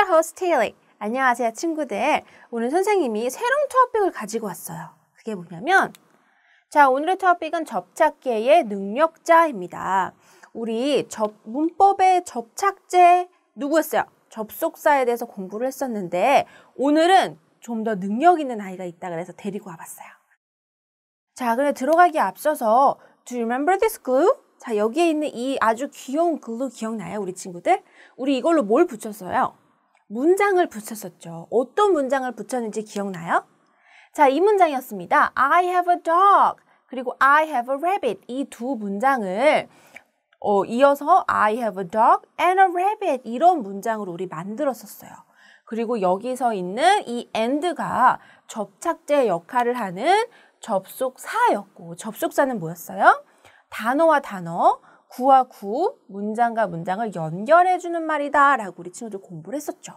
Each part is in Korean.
t e a r Host Daily. 안녕하세요, 친구들. 오늘 선생님이 새로운 토픽을 가지고 왔어요. 그게 뭐냐면, 자, 오늘의 토픽은 접착제의 능력자입니다. 우리 접, 문법의 접착제 누구였어요? 접속사에 대해서 공부를 했었는데, 오늘은 좀 더 능력 있는 아이가 있다 그래서 데리고 와봤어요. 자, 그래 들어가기 앞서서 Do you remember this glue? 자, 여기에 있는 이 아주 귀여운 글루 기억나요, 우리 친구들? 우리 이걸로 뭘 붙였어요? 문장을 붙였었죠. 어떤 문장을 붙였는지 기억나요? 자, 이 문장이었습니다. I have a dog. 그리고 I have a rabbit. 이 두 문장을 어, 이어서 I have a dog and a rabbit 이런 문장으 우리 만들었었어요. 그리고 여기서 있는 이 and가 접착제 역할을 하는 접속사였고 접속사는 뭐였어요? 단어와 단어 구와 구, 문장과 문장을 연결해주는 말이다 라고 우리 친구들 공부를 했었죠.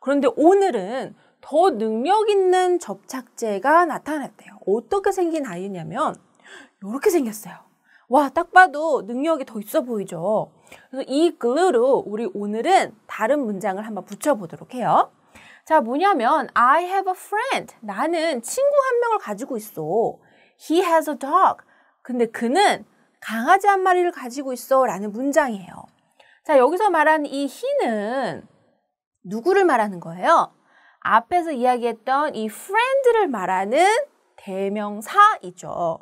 그런데 오늘은 더 능력 있는 접착제가 나타났대요. 어떻게 생긴 아이냐면 이렇게 생겼어요. 와, 딱 봐도 능력이 더 있어 보이죠? 그래서 이 글루로 우리 오늘은 다른 문장을 한번 붙여보도록 해요. 자, 뭐냐면 I have a friend. 나는 친구 한 명을 가지고 있어. He has a dog. 근데 그는 강아지 한 마리를 가지고 있어 라는 문장이에요. 자, 여기서 말한 이 히는 누구를 말하는 거예요? 앞에서 이야기했던 이 friend를 말하는 대명사이죠.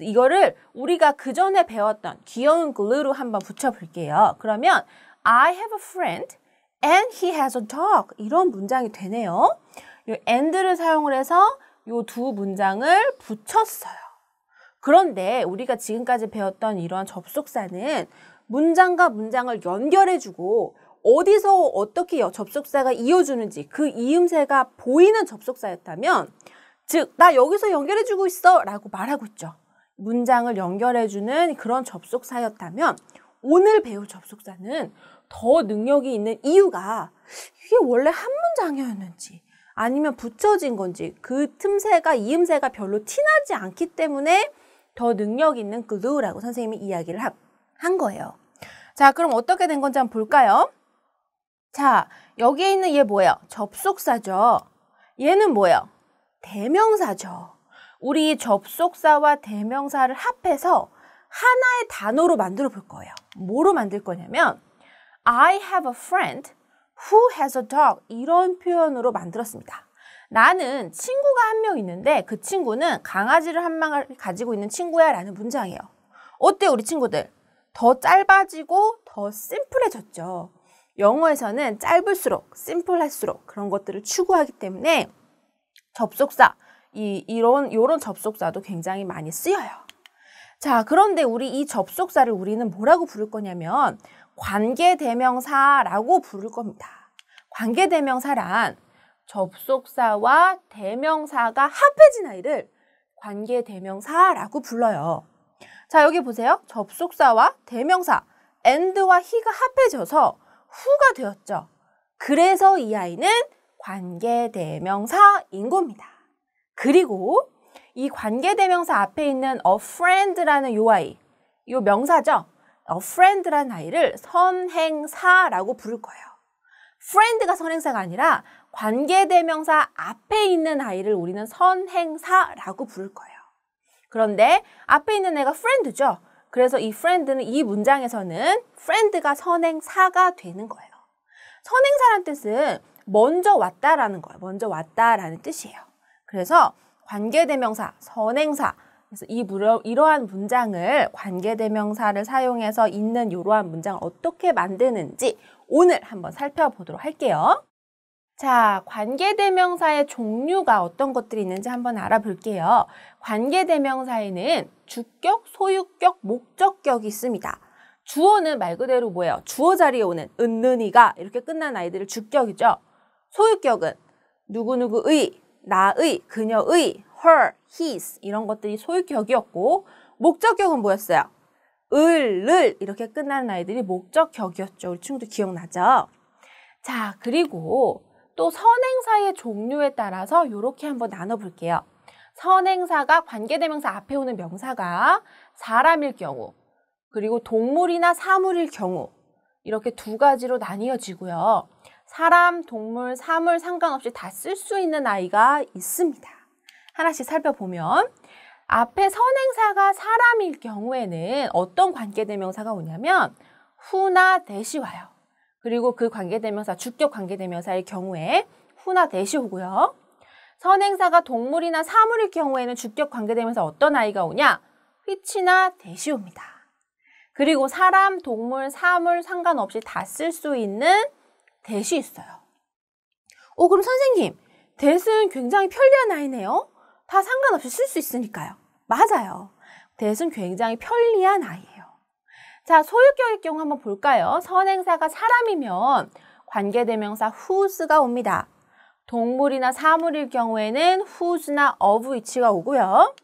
이거를 우리가 그 전에 배웠던 귀여운 글 l 로 한번 붙여볼게요. 그러면 I have a friend and he has a dog 이런 문장이 되네요. 이 and를 사용을 해서 이 두 문장을 붙였어요. 그런데 우리가 지금까지 배웠던 이러한 접속사는 문장과 문장을 연결해주고 어디서 어떻게 접속사가 이어주는지 그 이음새가 보이는 접속사였다면 즉, 나 여기서 연결해주고 있어 라고 말하고 있죠. 문장을 연결해주는 그런 접속사였다면 오늘 배울 접속사는 더 능력이 있는 이유가 이게 원래 한 문장이었는지 아니면 붙여진 건지 그 틈새가 이음새가 별로 티나지 않기 때문에 더 능력 있는 glue라고 선생님이 이야기를 한 거예요. 자, 그럼 어떻게 된 건지 한번 볼까요? 자, 여기에 있는 얘 뭐예요? 접속사죠. 얘는 뭐예요? 대명사죠. 우리 접속사와 대명사를 합해서 하나의 단어로 만들어 볼 거예요. 뭐로 만들 거냐면 I have a friend who has a dog 이런 표현으로 만들었습니다. 나는 친구가 한 명 있는데 그 친구는 강아지를 한 마리 가지고 있는 친구야 라는 문장이에요. 어때 우리 친구들? 더 짧아지고 더 심플해졌죠. 영어에서는 짧을수록 심플할수록 그런 것들을 추구하기 때문에 접속사 이 이런 요런 접속사도 굉장히 많이 쓰여요. 자, 그런데 우리 이 접속사를 우리는 뭐라고 부를 거냐면 관계대명사라고 부를 겁니다. 관계대명사란 접속사와 대명사가 합해진 아이를 관계 대명사라고 불러요. 자, 여기 보세요. 접속사와 대명사 and와 he가 합해져서 후가 되었죠. 그래서 이 아이는 관계 대명사인 겁니다. 그리고 이 관계 대명사 앞에 있는 a friend라는 요 아이, 요 명사죠. a friend라는 아이를 선행사라고 부를 거예요. friend가 선행사가 아니라 관계대명사 앞에 있는 아이를 우리는 선행사라고 부를 거예요. 그런데 앞에 있는 애가 friend죠. 그래서 이 friend는 이 문장에서는 friend가 선행사가 되는 거예요. 선행사란 뜻은 먼저 왔다라는 거예요. 먼저 왔다라는 뜻이에요. 그래서 관계대명사, 선행사. 그래서 이 무려, 이러한 문장을 관계대명사를 사용해서 있는 이러한 문장을 어떻게 만드는지 오늘 한번 살펴보도록 할게요. 자, 관계대명사의 종류가 어떤 것들이 있는지 한번 알아볼게요. 관계대명사에는 주격, 소유격, 목적격이 있습니다. 주어는 말 그대로 뭐예요? 주어 자리에 오는 은느니가 이렇게 끝난 아이들을 주격이죠. 소유격은 누구누구의, 나의, 그녀의, her, his 이런 것들이 소유격이었고 목적격은 뭐였어요? 을, 를 이렇게 끝나는 아이들이 목적격이었죠. 우리 친구들 기억나죠? 자, 그리고 또 선행사의 종류에 따라서 이렇게 한번 나눠볼게요. 선행사가 관계대명사 앞에 오는 명사가 사람일 경우 그리고 동물이나 사물일 경우 이렇게 두 가지로 나뉘어지고요. 사람, 동물, 사물 상관없이 다 쓸 수 있는 아이가 있습니다. 하나씩 살펴보면 앞에 선행사가 사람일 경우에는 어떤 관계대명사가 오냐면 후나 대시 와요. 그리고 그 관계대명사, 주격 관계대명사의 경우에 후나 대시 오고요. 선행사가 동물이나 사물일 경우에는 주격 관계대명사 어떤 아이가 오냐? 휘치나 대시 옵니다. 그리고 사람, 동물, 사물 상관없이 다 쓸 수 있는 대시 있어요. 오, 그럼 선생님, 대는 굉장히 편리한 아이네요. 다 상관없이 쓸 수 있으니까요. 맞아요. 대는 굉장히 편리한 아이예요. 자, 소유격의 경우 한번 볼까요? 선행사가 사람이면 관계대명사 whose가 옵니다. 동물이나 사물일 경우에는 whose나 of 위치가 오고요.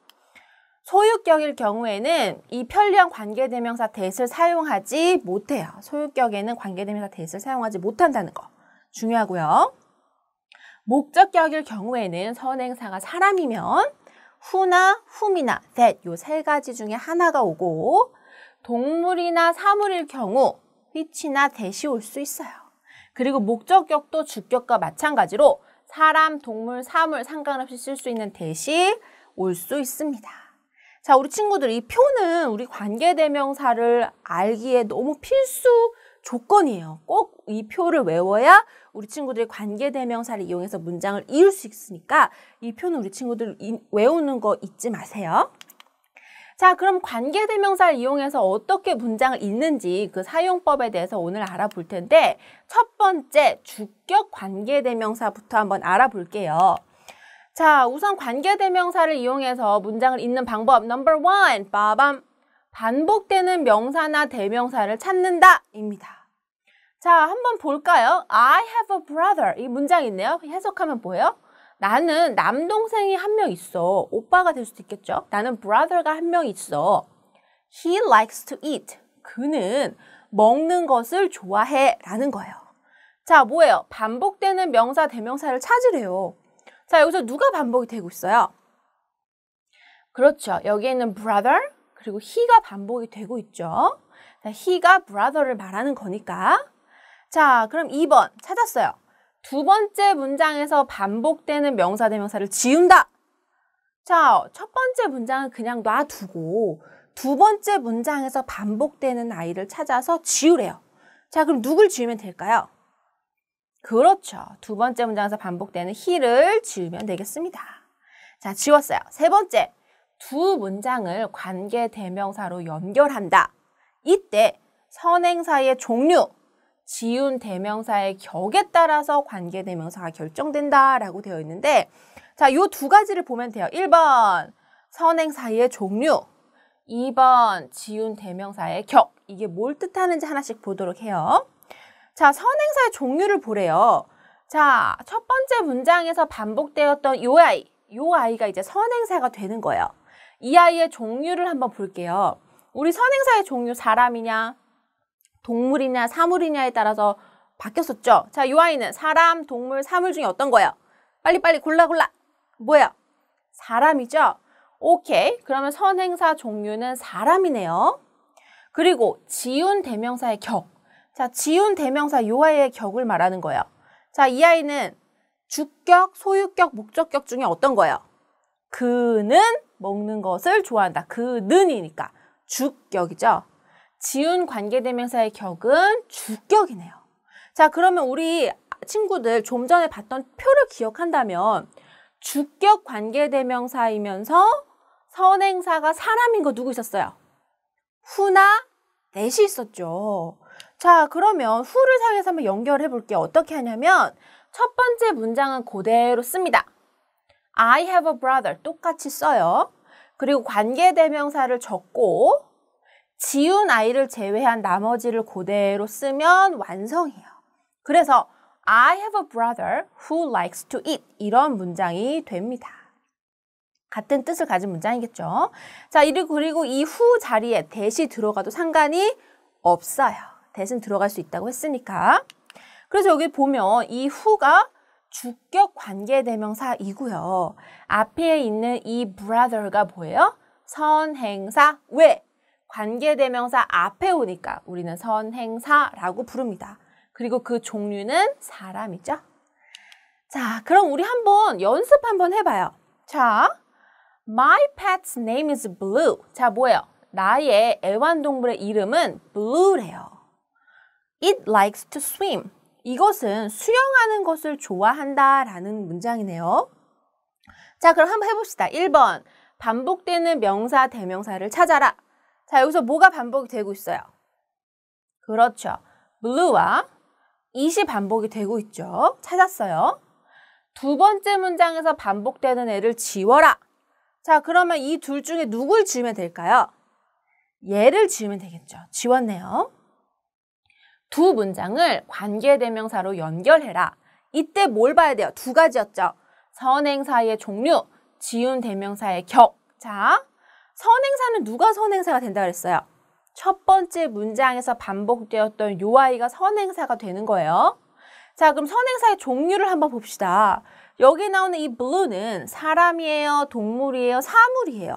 소유격일 경우에는 이 편리한 관계대명사 대을 사용하지 못해요. 소유격에는 관계대명사 대을 사용하지 못한다는 거 중요하고요. 목적격일 경우에는 선행사가 사람이면 who나 whom이나 that 요세 가지 중에 하나가 오고 동물이나 사물일 경우 휘치나 대시 올 수 있어요. 그리고 목적격도 주격과 마찬가지로 사람, 동물, 사물 상관없이 쓸 수 있는 대시 올 수 있습니다. 자, 우리 친구들 이 표는 우리 관계대명사를 알기에 너무 필수 조건이에요. 꼭 이 표를 외워야 우리 친구들이 관계대명사를 이용해서 문장을 이을 수 있으니까 이 표는 우리 친구들 이, 외우는 거 잊지 마세요. 자, 그럼 관계대명사를 이용해서 어떻게 문장을 읽는지 그 사용법에 대해서 오늘 알아볼 텐데 첫 번째 주격 관계대명사부터 한번 알아볼게요. 자, 우선 관계대명사를 이용해서 문장을 읽는 방법 넘버 원, 빠밤 반복되는 명사나 대명사를 찾는다 입니다. 자, 한번 볼까요? I have a brother 이 문장 있네요. 해석하면 뭐예요? 나는 남동생이 한 명 있어. 오빠가 될 수도 있겠죠? 나는 brother가 한 명 있어. He likes to eat. 그는 먹는 것을 좋아해. 라는 거예요. 자, 뭐예요? 반복되는 명사, 대명사를 찾으래요. 자, 여기서 누가 반복이 되고 있어요? 그렇죠. 여기에는 brother, 그리고 he가 반복이 되고 있죠. 자, he가 brother를 말하는 거니까. 자, 그럼 2번 찾았어요. 두 번째 문장에서 반복되는 명사 대명사를 지운다. 자, 첫 번째 문장은 그냥 놔두고 두 번째 문장에서 반복되는 아이를 찾아서 지우래요. 자, 그럼 누굴 지우면 될까요? 그렇죠. 두 번째 문장에서 반복되는 h 를 지우면 되겠습니다. 자, 지웠어요. 세 번째, 두 문장을 관계 대명사로 연결한다. 이때 선행사의 종류, 지운 대명사의 격에 따라서 관계 대명사가 결정된다라고 되어 있는데 자, 요 두 가지를 보면 돼요. 1번 선행사의 종류, 2번 지운 대명사의 격. 이게 뭘 뜻하는지 하나씩 보도록 해요. 자, 선행사의 종류를 보래요. 자, 첫 번째 문장에서 반복되었던 요 아이, 요 아이가 이제 선행사가 되는 거예요. 이 아이의 종류를 한번 볼게요. 우리 선행사의 종류 사람이냐, 동물이냐 사물이냐에 따라서 바뀌었었죠. 자, 요 아이는 사람, 동물, 사물 중에 어떤 거예요? 빨리빨리 골라 골라. 뭐예요? 사람이죠? 오케이. 그러면 선행사 종류는 사람이네요. 그리고 지운 대명사의 격. 자, 지운 대명사 요 아이의 격을 말하는 거예요. 자, 이 아이는 주격, 소유격, 목적격 중에 어떤 거예요? 그는 먹는 것을 좋아한다. 그는이니까 주격이죠. 지운 관계대명사의 격은 주격이네요. 자, 그러면 우리 친구들 좀 전에 봤던 표를 기억한다면 주격 관계대명사이면서 선행사가 사람인 거 누구 있었어요? 후나 넷이 있었죠. 자, 그러면 후를 사용해서 한번 연결해 볼게요. 어떻게 하냐면 첫 번째 문장은 그대로 씁니다. I have a brother 똑같이 써요. 그리고 관계대명사를 적고 지운 아이를 제외한 나머지를 그대로 쓰면 완성이에요. 그래서 I have a brother who likes to eat 이런 문장이 됩니다. 같은 뜻을 가진 문장이겠죠. 자, 그리고 이 후 자리에 대시 들어가도 상관이 없어요. 대신 들어갈 수 있다고 했으니까. 그래서 여기 보면 이 후가 주격 관계대명사이고요. 앞에 있는 이 brother가 뭐예요? 선행사 왜? 관계대명사 앞에 오니까 우리는 선행사라고 부릅니다. 그리고 그 종류는 사람이죠. 자, 그럼 우리 한번 연습 한번 해봐요. 자, my pet's name is Blue. 자, 뭐예요? 나의 애완동물의 이름은 Blue래요. It likes to swim. 이것은 수영하는 것을 좋아한다 라는 문장이네요. 자, 그럼 한번 해봅시다. 1번, 반복되는 명사, 대명사를 찾아라. 자, 여기서 뭐가 반복이 되고 있어요? 그렇죠. blue와 it이 반복이 되고 있죠. 찾았어요. 두 번째 문장에서 반복되는 애를 지워라. 자, 그러면 이 둘 중에 누굴 지우면 될까요? 얘를 지우면 되겠죠. 지웠네요. 두 문장을 관계대명사로 연결해라. 이때 뭘 봐야 돼요? 두 가지였죠. 선행사의 종류, 지운 대명사의 격. 자, 선행사는 누가 선행사가 된다 그랬어요? 첫 번째 문장에서 반복되었던 요 아이가 선행사가 되는 거예요. 자, 그럼 선행사의 종류를 한번 봅시다. 여기 나오는 이 blue는 사람이에요, 동물이에요, 사물이에요.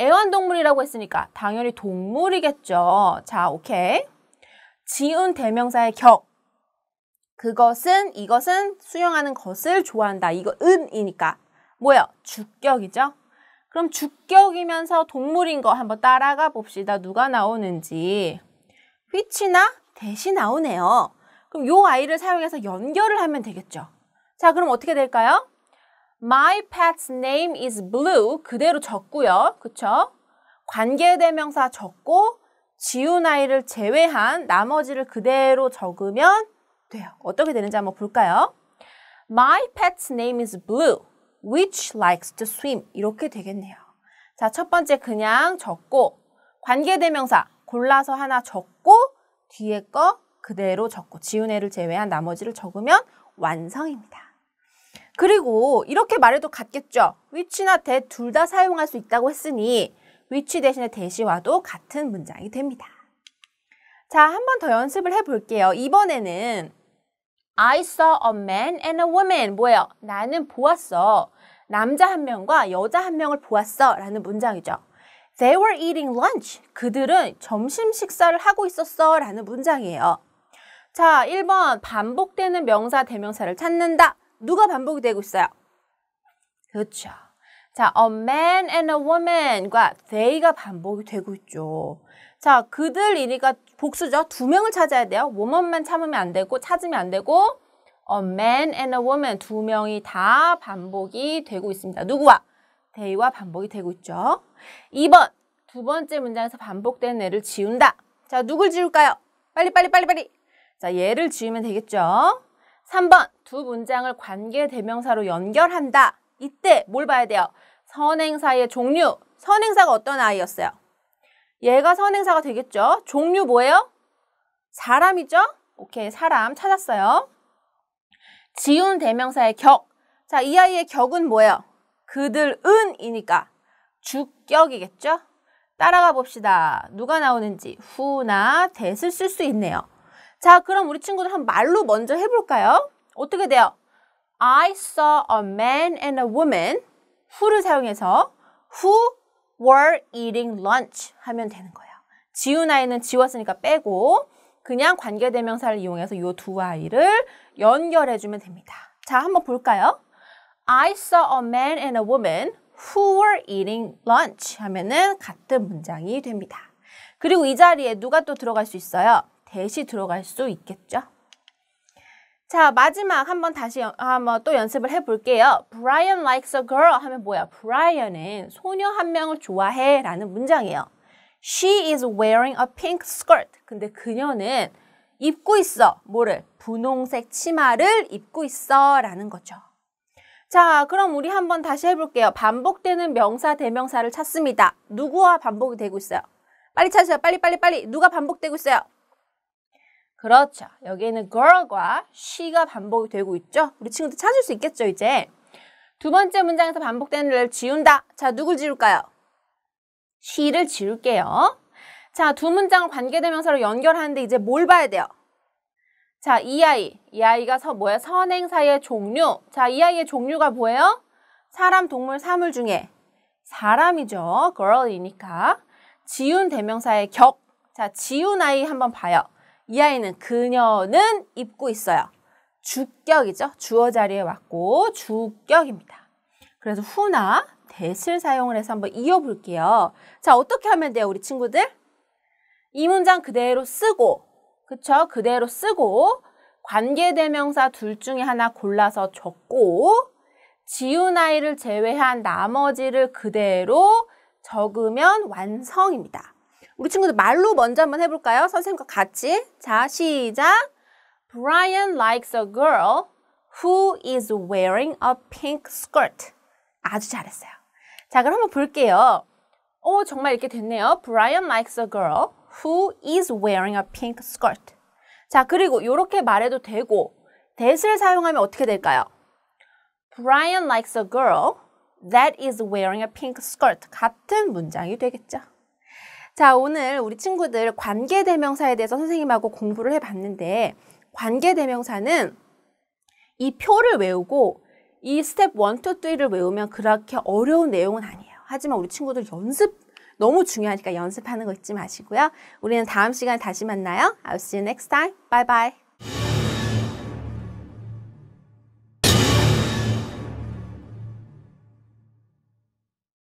애완동물이라고 했으니까 당연히 동물이겠죠. 자, 오케이. 지운 대명사의 격. 그것은, 이것은 수용하는 것을 좋아한다. 이거 은이니까. 뭐야? 주격이죠? 그럼 주격이면서 동물인 거 한번 따라가 봅시다. 누가 나오는지. 휘치나 대시 나오네요. 그럼 요 아이를 사용해서 연결을 하면 되겠죠. 자, 그럼 어떻게 될까요? My pet's name is blue 그대로 적고요. 그쵸? 관계대명사 적고 지운 아이를 제외한 나머지를 그대로 적으면 돼요. 어떻게 되는지 한번 볼까요? My pet's name is blue. which likes to swim 이렇게 되겠네요. 자, 첫 번째 그냥 적고 관계대명사 골라서 하나 적고 뒤에 거 그대로 적고 지운애를 제외한 나머지를 적으면 완성입니다. 그리고 이렇게 말해도 같겠죠. 위치나 대 둘 다 사용할 수 있다고 했으니 위치 대신에 대시와도 같은 문장이 됩니다. 자, 한 번 더 연습을 해볼게요. 이번에는 I saw a man and a woman. 뭐예요? 나는 보았어. 남자 한 명과 여자 한 명을 보았어. 라는 문장이죠. They were eating lunch. 그들은 점심 식사를 하고 있었어. 라는 문장이에요. 자, 1번 반복되는 명사, 대명사를 찾는다. 누가 반복이 되고 있어요? 그렇죠. 자, a man and a woman과 they가 반복이 되고 있죠. 자, 그들이니까 복수죠. 두 명을 찾아야 돼요. woman만 참으면 안 되고 찾으면 안 되고 a man and a woman 두 명이 다 반복이 되고 있습니다. 누구와? they와 반복이 되고 있죠. 2번 두 번째 문장에서 반복된 애를 지운다. 자, 누굴 지울까요? 빨리 빨리 빨리 빨리. 자, 얘를 지우면 되겠죠. 3번 두 문장을 관계 대명사로 연결한다. 이때 뭘 봐야 돼요? 선행사의 종류. 선행사가 어떤 아이였어요? 얘가 선행사가 되겠죠. 종류 뭐예요? 사람이죠? 오케이, 사람 찾았어요. 지운 대명사의 격. 자, 이 아이의 격은 뭐예요? 그들은이니까 주격이겠죠? 따라가 봅시다. 누가 나오는지 후나 대을 쓸 수 있네요. 자, 그럼 우리 친구들 한 말로 먼저 해볼까요? 어떻게 돼요? I saw a man and a woman. 후를 사용해서 who were eating lunch 하면 되는 거예요. 지운 아이는 지웠으니까 빼고 그냥 관계대명사를 이용해서 이 두 아이를 연결해주면 됩니다. 자, 한번 볼까요? I saw a man and a woman who were eating lunch 하면은 같은 문장이 됩니다. 그리고 이 자리에 누가 또 들어갈 수 있어요? 대시 들어갈 수 있겠죠? 자, 마지막 한 번 다시 한번 또 연습을 해볼게요. Brian likes a girl 하면 뭐야? Brian은 소녀 한 명을 좋아해 라는 문장이에요. She is wearing a pink skirt. 근데 그녀는 입고 있어. 뭐를? 분홍색 치마를 입고 있어 라는 거죠. 자, 그럼 우리 한번 다시 해볼게요. 반복되는 명사, 대명사를 찾습니다. 누구와 반복이 되고 있어요? 빨리 찾으세요. 빨리, 빨리, 빨리. 누가 반복되고 있어요? 그렇죠. 여기에는 girl과 she가 반복이 되고 있죠. 우리 친구들 찾을 수 있겠죠, 이제. 두 번째 문장에서 반복되는 를 지운다. 자, 누굴 지울까요? she를 지울게요. 자, 두 문장을 관계대명사로 연결하는데 이제 뭘 봐야 돼요? 자, 이 아이. 이 아이가 서, 뭐야? 선행사의 종류. 자, 이 아이의 종류가 뭐예요? 사람, 동물, 사물 중에 사람이죠. girl이니까. 지운 대명사의 격. 자, 지운 아이 한번 봐요. 이 아이는 그녀는 입고 있어요. 주격이죠. 주어 자리에 왔고 주격입니다. 그래서 후나 대실 사용을 해서 한번 이어볼게요. 자, 어떻게 하면 돼요, 우리 친구들? 이 문장 그대로 쓰고, 그쵸? 그대로 쓰고, 관계대명사 둘 중에 하나 골라서 적고, 지운 아이를 제외한 나머지를 그대로 적으면 완성입니다. 우리 친구들 말로 먼저 한번 해볼까요? 선생님과 같이. 자, 시작. Brian likes a girl who is wearing a pink skirt. 아주 잘했어요. 자, 그럼 한번 볼게요. 오, 정말 이렇게 됐네요. Brian likes a girl who is wearing a pink skirt. 자, 그리고 이렇게 말해도 되고 that을 사용하면 어떻게 될까요? Brian likes a girl that is wearing a pink skirt. 같은 문장이 되겠죠. 자, 오늘 우리 친구들 관계대명사에 대해서 선생님하고 공부를 해봤는데 관계대명사는 이 표를 외우고 이 스텝 1, 2, 3를 외우면 그렇게 어려운 내용은 아니에요. 하지만 우리 친구들 연습 너무 중요하니까 연습하는 거 잊지 마시고요. 우리는 다음 시간에 다시 만나요. I'll see you next time. Bye bye.